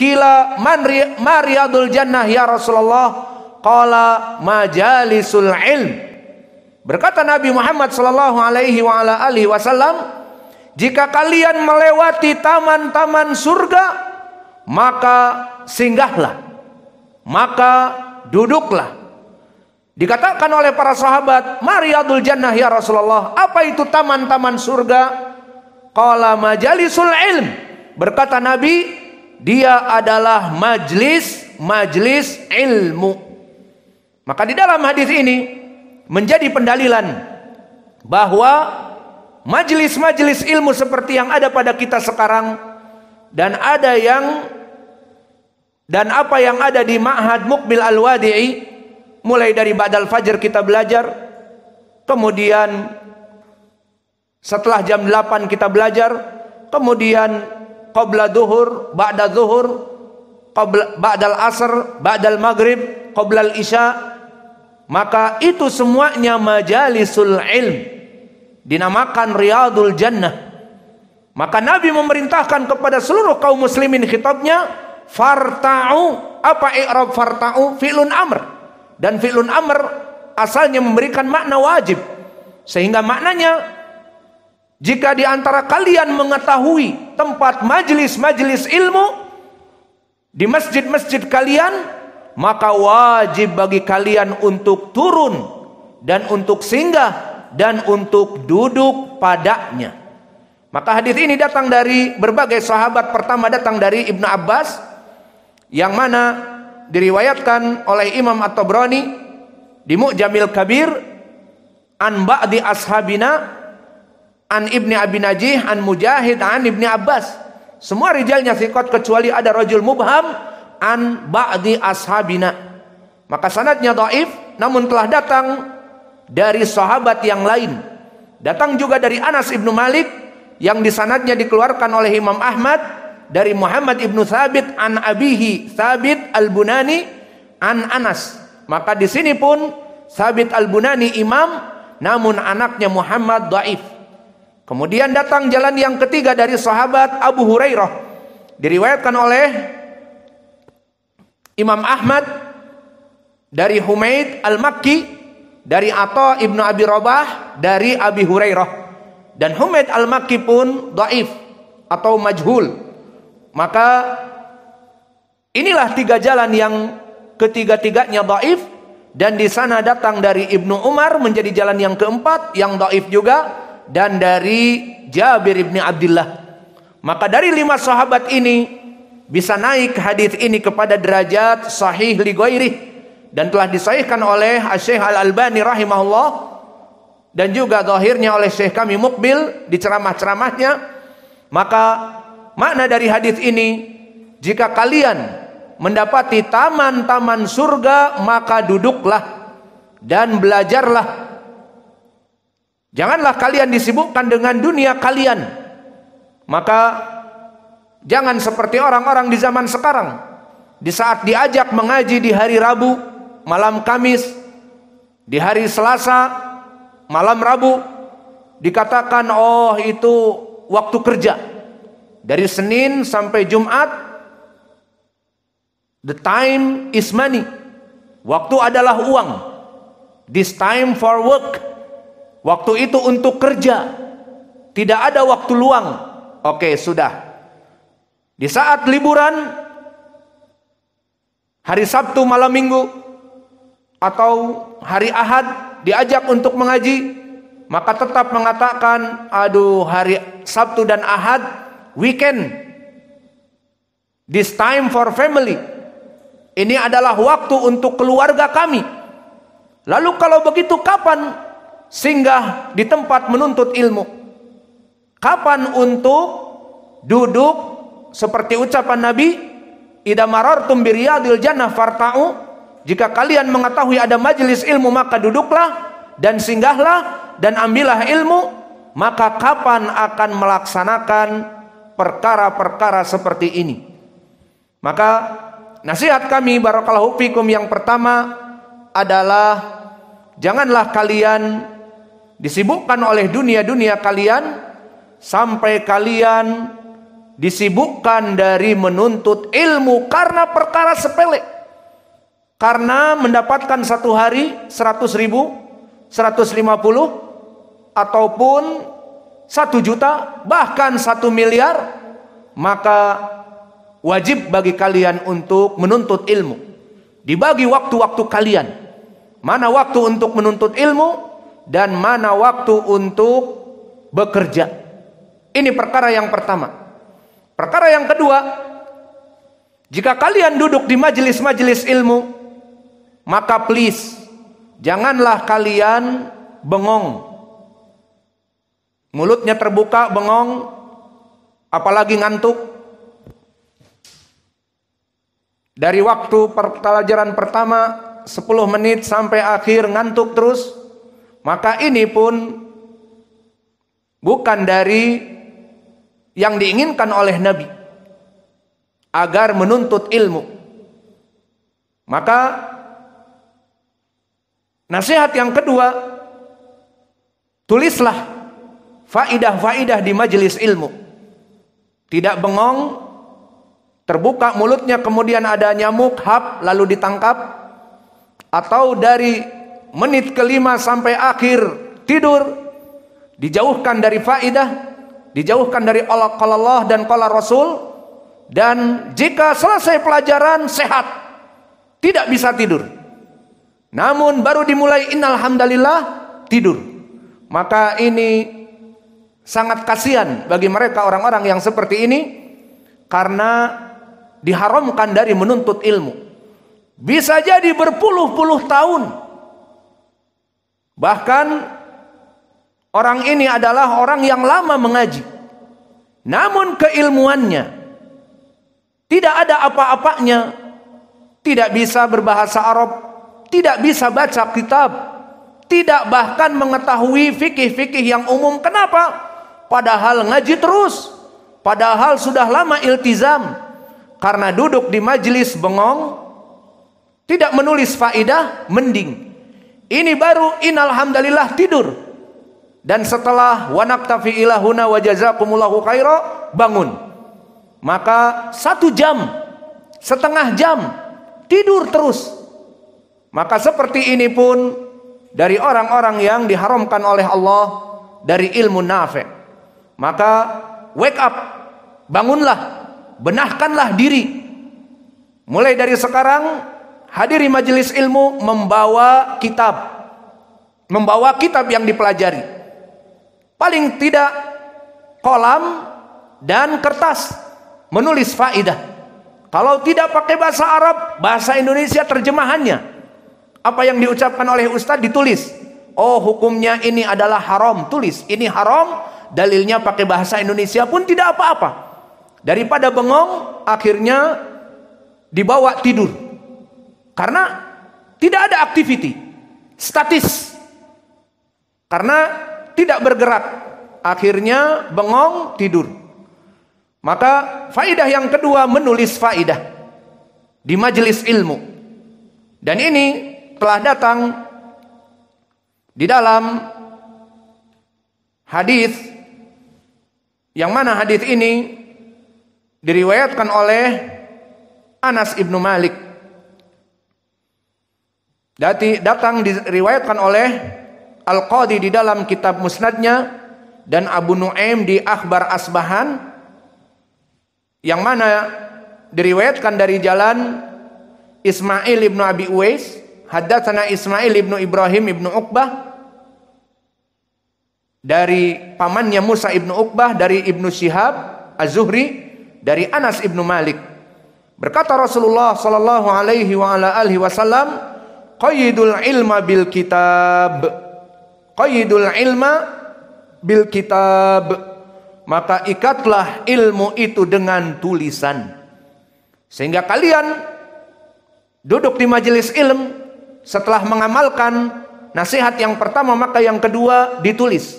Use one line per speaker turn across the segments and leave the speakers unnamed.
Kila man mariyadul jannah ya Rasulullah. Qala majalisul ilm. Berkata Nabi Muhammad sallallahu alaihi wa ala alihi wasallam, jika kalian melewati taman-taman surga, maka singgahlah. Maka duduklah. Dikatakan oleh para sahabat, "Mariyadul jannah ya Rasulullah, apa itu taman-taman surga?" Qala majalisul ilm. Berkata Nabi, dia adalah majlis majlis ilmu. Maka di dalam hadis ini menjadi pendalilan bahwa majlis-majlis ilmu seperti yang ada pada kita sekarang dan ada yang dan apa yang ada di Ma'had Mukbil Al-Wadi'i mulai dari Ba'dal fajar kita belajar kemudian setelah jam 8 kita belajar kemudian qabla duhur, ba'da duhur, qabla, ba'dal asr, ba'dal maghrib, qabla isya. Maka itu semuanya majalisul ilm. Dinamakan Riyadul Jannah. Maka Nabi memerintahkan kepada seluruh kaum muslimin khitabnya farta'u apa i'rab farta'u fi'lun amr dan fi'lun amr asalnya memberikan makna wajib sehingga maknanya jika di antara kalian mengetahui tempat majelis-majelis ilmu di masjid-masjid kalian, maka wajib bagi kalian untuk turun dan untuk singgah dan untuk duduk padanya. Maka hadis ini datang dari berbagai sahabat. Pertama datang dari Ibnu Abbas yang mana diriwayatkan oleh Imam At-Tabrani di Mu'jamil Kabir an ba'di ashabina an Ibni Abi Najih, an Mujahid, an Ibni Abbas. Semua rijalnya sikot kecuali ada rajul mubham an ba'di ashabina. Maka sanadnya dhaif namun telah datang dari sahabat yang lain. Datang juga dari Anas Ibnu Malik yang di sanatnya dikeluarkan oleh Imam Ahmad dari Muhammad Ibnu Thabit an Abihi Thabit Al-Bunani an Anas. Maka di sini pun Thabit Al-Bunani imam namun anaknya Muhammad Daif Kemudian datang jalan yang ketiga dari sahabat Abu Hurairah. Diriwayatkan oleh Imam Ahmad dari Humaid Al-Makki dari Atha Ibnu Abi Rabah dari Abi Hurairah dan Humaid Al-Makki pun dhaif atau majhul. Maka inilah tiga jalan yang ketiga-tiganya dhaif dan di sana datang dari Ibnu Umar menjadi jalan yang keempat yang dhaif juga dan dari Jabir bin Abdullah. Maka dari lima sahabat ini bisa naik hadis ini kepada derajat sahih li ghairih dan telah disahihkan oleh Syekh Al Albani rahimahullah dan juga zahirnya oleh Syekh kami Mukbil di ceramah-ceramahnya. Maka makna dari hadis ini jika kalian mendapati taman-taman surga maka duduklah dan belajarlah Janganlah kalian disibukkan dengan dunia kalian. Maka jangan seperti orang-orang di zaman sekarang. Di saat diajak mengaji di hari Rabu, malam Kamis, di hari Selasa, malam Rabu, dikatakan oh itu waktu kerja. Dari Senin sampai Jumat the time is money. Waktu adalah uang. This time for work Waktu itu untuk kerja. Tidak ada waktu luang. Oke, sudah. Di saat liburan hari Sabtu malam Minggu atau hari Ahad diajak untuk mengaji, maka tetap mengatakan, "Aduh, hari Sabtu dan Ahad weekend. This time for family." Ini adalah waktu untuk keluarga kami. Lalu kalau begitu kapan singgah di tempat menuntut ilmu. Kapan untuk duduk seperti ucapan Nabi, "Idza marartum bi jannah farta'u." Jika kalian mengetahui ada majelis ilmu maka duduklah dan singgahlah dan ambillah ilmu, maka kapan akan melaksanakan perkara-perkara seperti ini? Maka nasihat kami barakallahu fikum yang pertama adalah janganlah kalian disibukkan oleh dunia-dunia kalian sampai kalian disibukkan dari menuntut ilmu karena perkara sepele karena mendapatkan satu hari 100 ribu 150 ataupun satu juta bahkan satu miliar maka wajib bagi kalian untuk menuntut ilmu dibagi waktu-waktu kalian mana waktu untuk menuntut ilmu dan mana waktu untuk bekerja. Ini perkara yang pertama. Perkara yang kedua, jika kalian duduk di majelis-majelis ilmu, maka please janganlah kalian bengong. Mulutnya terbuka bengong, apalagi ngantuk. Dari waktu pelajaran pertama 10 menit sampai akhir ngantuk terus maka ini pun bukan dari yang diinginkan oleh Nabi agar menuntut ilmu. Maka nasihat yang kedua, tulislah faidah-faidah di majelis ilmu. Tidak bengong, terbuka mulutnya kemudian ada nyamuk, hap lalu ditangkap atau dari menit kelima sampai akhir tidur dijauhkan dari faidah dijauhkan dari Allah Allah dan kala Rasul dan jika selesai pelajaran sehat tidak bisa tidur namun baru dimulai innalhamdalillah tidur maka ini sangat kasihan bagi mereka orang-orang yang seperti ini karena diharamkan dari menuntut ilmu bisa jadi berpuluh-puluh tahun Bahkan orang ini adalah orang yang lama mengaji. Namun keilmuannya tidak ada apa-apanya, tidak bisa berbahasa Arab, tidak bisa baca kitab, tidak bahkan mengetahui fikih-fikih yang umum. Kenapa? Padahal ngaji terus, padahal sudah lama iltizam karena duduk di majelis bengong, tidak menulis faidah, mending ini baru inalhamdulillah tidur. Dan setelah wanaktafi ilahuna wajaza wajazakumullahu kairo bangun. Maka satu jam, setengah jam tidur terus. Maka seperti ini pun dari orang-orang yang diharamkan oleh Allah dari ilmu nafek. Maka wake up, bangunlah, benahkanlah diri. Mulai dari sekarang hadiri majelis ilmu membawa kitab. Membawa kitab yang dipelajari. Paling tidak kolam dan kertas menulis faidah. Kalau tidak pakai bahasa Arab, bahasa Indonesia terjemahannya. Apa yang diucapkan oleh ustadz ditulis. Oh hukumnya ini adalah haram, tulis. Ini haram, dalilnya pakai bahasa Indonesia pun tidak apa-apa. Daripada bengong, akhirnya dibawa tidur. Karena tidak ada aktiviti, statis. Karena tidak bergerak, akhirnya bengong tidur. Maka faidah yang kedua menulis faidah di majelis ilmu. Dan ini telah datang di dalam hadis yang mana hadis ini diriwayatkan oleh Anas ibnu Malik Dati, datang diriwayatkan oleh Al-Qadi di dalam kitab musnadnya dan Abu Nuaim di Akhbar Asbahan yang mana diriwayatkan dari jalan Ismail ibnu Abi Uwais haddatsana Ismail ibnu Ibrahim ibnu Uqbah dari pamannya Musa ibnu Uqbah dari ibnu Syihab Az-Zuhri dari Anas ibnu Malik berkata Rasulullah sallallahu alaihi wa ala alihi wasallam qayyidul ilma bil kitab qayyidul ilma bil kitab maka ikatlah ilmu itu dengan tulisan sehingga kalian duduk di majelis ilm setelah mengamalkan nasihat yang pertama maka yang kedua ditulis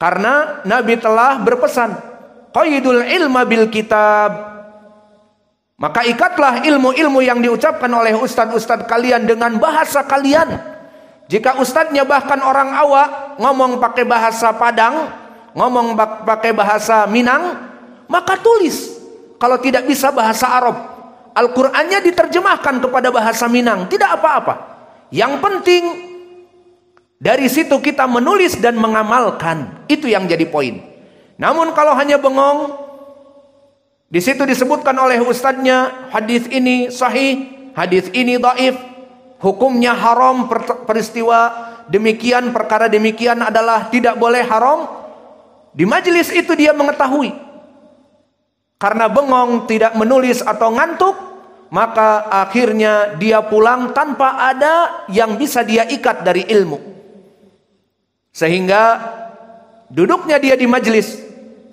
karena nabi telah berpesan qayyidul ilma bil kitab maka ikatlah ilmu-ilmu yang diucapkan oleh ustad-ustad kalian dengan bahasa kalian. Jika ustadnya bahkan orang awak ngomong pakai bahasa Padang, ngomong pakai bahasa Minang, maka tulis. Kalau tidak bisa bahasa Arab, Al-Qur'annya diterjemahkan kepada bahasa Minang, tidak apa-apa. Yang penting dari situ kita menulis dan mengamalkan. Itu yang jadi poin. Namun kalau hanya bengong, di situ disebutkan oleh ustadznya hadis ini sahih, hadis ini dhaif. Hukumnya haram peristiwa demikian perkara demikian adalah tidak boleh haram. Di majelis itu dia mengetahui. Karena bengong tidak menulis atau ngantuk, maka akhirnya dia pulang tanpa ada yang bisa dia ikat dari ilmu. Sehingga duduknya dia di majelis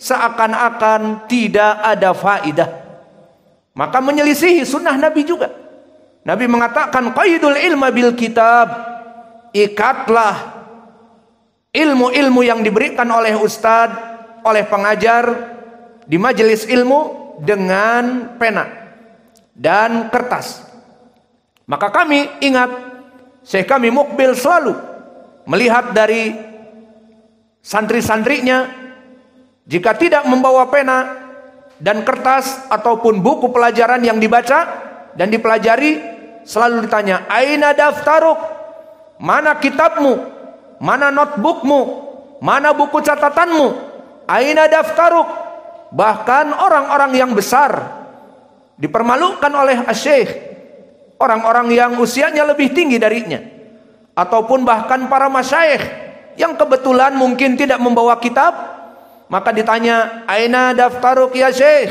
seakan-akan tidak ada faidah. Maka menyelisihi sunnah Nabi juga. Nabi mengatakan qaidul ilma bil kitab ikatlah ilmu-ilmu yang diberikan oleh ustadz, oleh pengajar di majelis ilmu dengan pena dan kertas. Maka kami ingat Syekh kami Mukbil selalu melihat dari santri-santrinya jika tidak membawa pena dan kertas ataupun buku pelajaran yang dibaca dan dipelajari, selalu ditanya, "Aina daftaruk? Mana kitabmu? Mana notebookmu? Mana buku catatanmu? Aina daftaruk?" Bahkan orang-orang yang besar dipermalukan oleh asyik orang-orang yang usianya lebih tinggi darinya ataupun bahkan para masyayikh yang kebetulan mungkin tidak membawa kitab maka ditanya, "Aina daftaruk ya Syekh?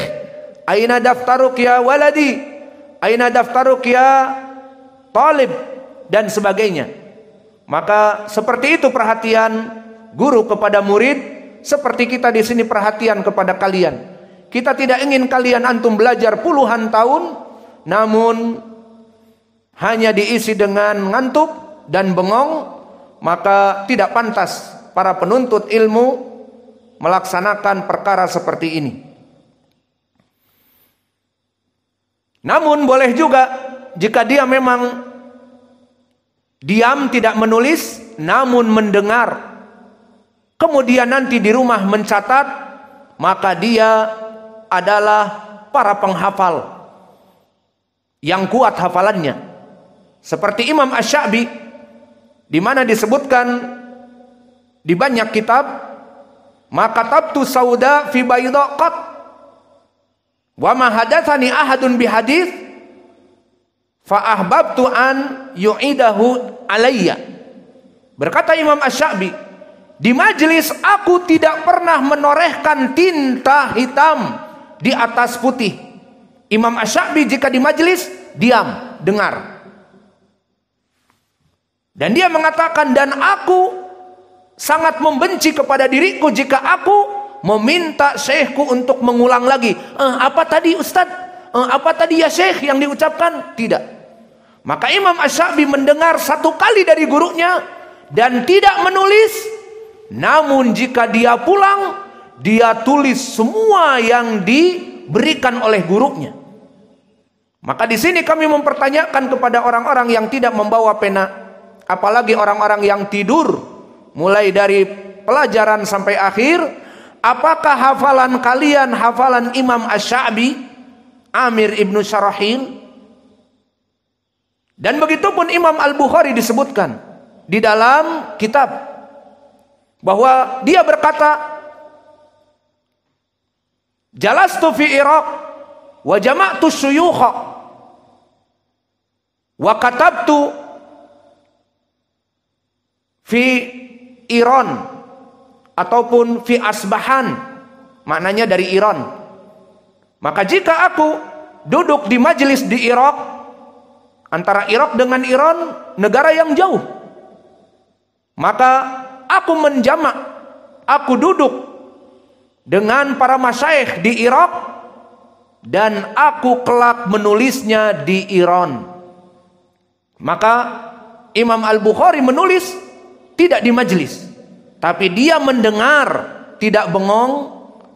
Aina daftaruk ya waladi? Aina daftaruk ya talib?" dan sebagainya. Maka seperti itu perhatian guru kepada murid, seperti kita di sini perhatian kepada kalian. Kita tidak ingin kalian antum belajar puluhan tahun namun hanya diisi dengan ngantuk dan bengong, maka tidak pantas para penuntut ilmu melaksanakan perkara seperti ini. Namun boleh juga jika dia memang diam tidak menulis namun mendengar kemudian nanti di rumah mencatat maka dia adalah para penghafal yang kuat hafalannya seperti Imam Ash-Syabi di mana disebutkan di banyak kitab maka tabtu sauda fi bayda qat. Wa ma hadatsani ahadun bi hadis fa ahbabtu an yu'idahu alayya. Berkata Imam Asy-Syafi'i, di majelis aku tidak pernah menorehkan tinta hitam di atas putih. Imam Asy-Syafi'i jika di majelis diam, dengar. Dan dia mengatakan dan aku sangat membenci kepada diriku jika aku meminta syekhku untuk mengulang lagi. Eh, apa tadi Ustadz? Eh, apa tadi ya syekh yang diucapkan? Tidak. Maka Imam Asyabi mendengar satu kali dari gurunya dan tidak menulis. Namun jika dia pulang, dia tulis semua yang diberikan oleh gurunya. Maka di sini kami mempertanyakan kepada orang-orang yang tidak membawa pena, apalagi orang-orang yang tidur mulai dari pelajaran sampai akhir apakah hafalan kalian hafalan Imam Asy'abi Amir Ibnu Syarahil dan begitupun Imam Al-Bukhari disebutkan di dalam kitab bahwa dia berkata Jalastu fi Iraq wa jama'tu syuyukha wa katabtu fi Iron ataupun fi asbahan maknanya dari iron maka jika aku duduk di majelis di Irak antara Irak dengan Iron negara yang jauh maka aku menjamak aku duduk dengan para masyaikh di Irak dan aku kelak menulisnya di Iron maka Imam Al-Bukhari menulis tidak di majelis tapi dia mendengar tidak bengong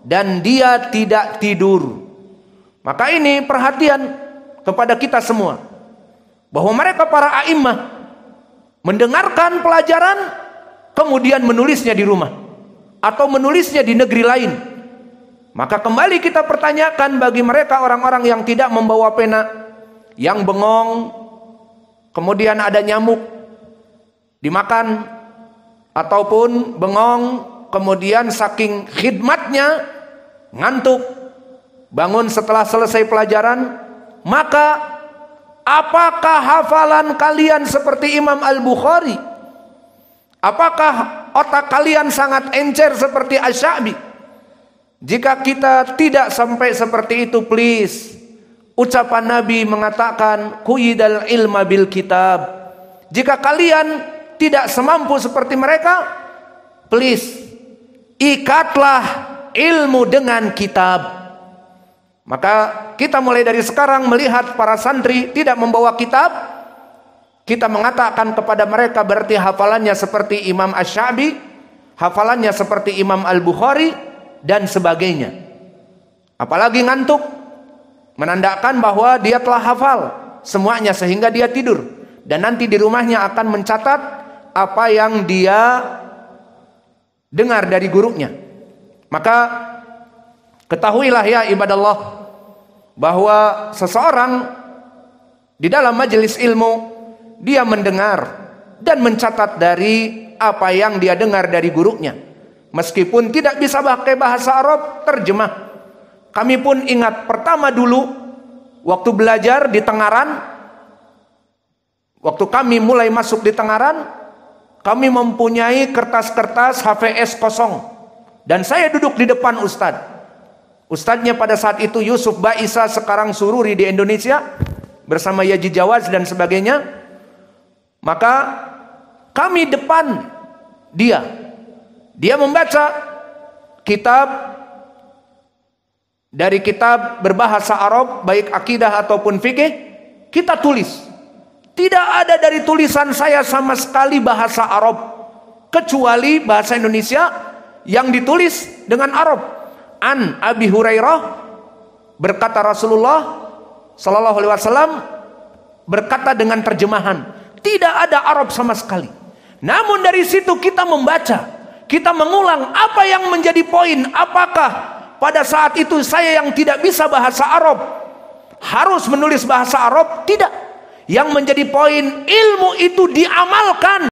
dan dia tidak tidur maka ini perhatian kepada kita semua bahwa mereka para a'immah mendengarkan pelajaran kemudian menulisnya di rumah atau menulisnya di negeri lain maka kembali kita pertanyakan bagi mereka orang-orang yang tidak membawa pena yang bengong kemudian ada nyamuk dimakan ataupun bengong kemudian saking khidmatnya ngantuk bangun setelah selesai pelajaran maka apakah hafalan kalian seperti Imam Al-Bukhari apakah otak kalian sangat encer seperti Asyabi jika kita tidak sampai seperti itu please ucapan Nabi mengatakan "Kuyidal ilma bil kitab jika kalian tidak semampu seperti mereka, please ikatlah ilmu dengan kitab. Maka kita mulai dari sekarang melihat para santri tidak membawa kitab, kita mengatakan kepada mereka berarti hafalannya seperti Imam ash shabi hafalannya seperti Imam Al-Bukhari dan sebagainya. Apalagi ngantuk menandakan bahwa dia telah hafal semuanya sehingga dia tidur dan nanti di rumahnya akan mencatat apa yang dia dengar dari gurunya. Maka ketahuilah ya ibadah Allah bahwa seseorang di dalam majelis ilmu dia mendengar dan mencatat dari apa yang dia dengar dari gurunya. Meskipun tidak bisa pakai bahasa Arab, terjemah. Kami pun ingat pertama dulu waktu belajar di Tengaran, waktu kami mulai masuk di Tengaran, kami mempunyai kertas-kertas HVS kosong dan saya duduk di depan ustadz. Ustadznya pada saat itu Yusuf Baisa sekarang sururi di Indonesia bersama Yaji Jawaz dan sebagainya. Maka kami depan dia. Dia membaca kitab dari kitab berbahasa Arab baik akidah ataupun fikih kita tulis tidak ada dari tulisan saya sama sekali bahasa Arab kecuali bahasa Indonesia yang ditulis dengan Arab. An Abi Hurairah berkata Rasulullah Shallallahu alaihi wasallam berkata dengan terjemahan, tidak ada Arab sama sekali. Namun dari situ kita membaca, kita mengulang apa yang menjadi poin, apakah pada saat itu saya yang tidak bisa bahasa Arab harus menulis bahasa Arab? Tidak. Yang menjadi poin ilmu itu diamalkan